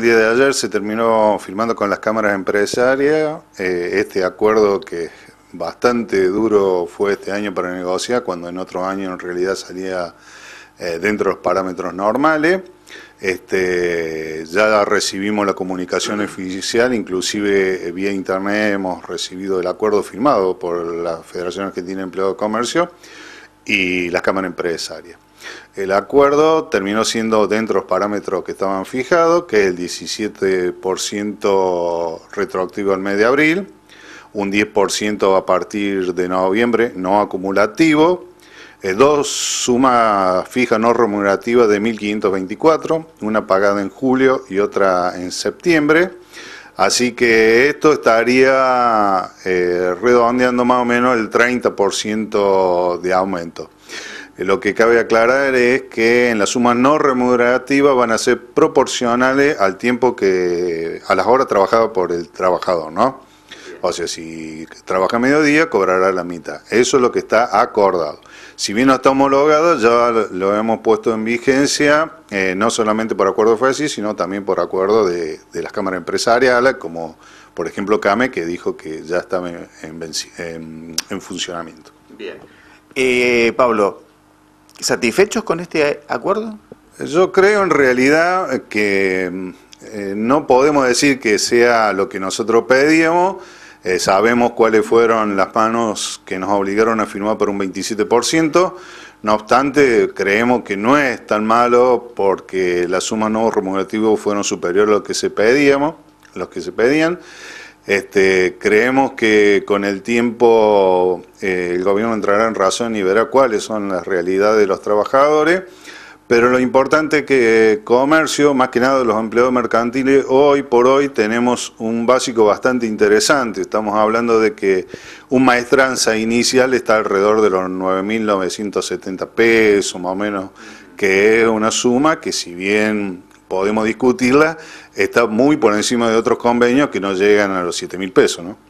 El día de ayer se terminó firmando con las cámaras empresarias eh, este acuerdo que bastante duro fue este año para negociar, cuando en otro año en realidad salía eh, dentro de los parámetros normales. Este, ya recibimos la comunicación oficial, inclusive eh, vía internet hemos recibido el acuerdo firmado por la Federación Argentina de Empleo de Comercio y las cámaras empresarias. El acuerdo terminó siendo dentro de los parámetros que estaban fijados, que es el 17% retroactivo al mes de abril, un 10% a partir de noviembre, no acumulativo, dos sumas fijas no remunerativas de 1.524, una pagada en julio y otra en septiembre. Así que esto estaría eh, redondeando más o menos el 30% de aumento. Eh, lo que cabe aclarar es que en las sumas no remunerativas van a ser proporcionales al tiempo que, a las horas trabajadas por el trabajador, ¿no? O sea, si trabaja mediodía, cobrará la mitad. Eso es lo que está acordado. Si bien no está homologado, ya lo hemos puesto en vigencia, eh, no solamente por acuerdo FESI, sino también por acuerdo de, las cámaras empresariales, como por ejemplo CAME, que dijo que ya está en, funcionamiento. Bien. Eh, Pablo, ¿Satisfechos con este acuerdo? Yo creo en realidad que eh, no podemos decir que sea lo que nosotros pedíamos. Eh, sabemos cuáles fueron las manos que nos obligaron a firmar por un 27%. No obstante, creemos que no es tan malo porque las sumas no remunerativas fueron superiores a lo que se pedíamos, los que se pedían. Este, creemos que con el tiempo eh, el gobierno entrará en razón y verá cuáles son las realidades de los trabajadores, pero lo importante es que eh, comercio, más que nada los empleados mercantiles, hoy por hoy tenemos un básico bastante interesante. Estamos hablando de que un maestranza inicial está alrededor de los 9.970 pesos, más o menos, que es una suma que si bien podemos discutirla, está muy por encima de otros convenios que no llegan a los 7 mil pesos, ¿no?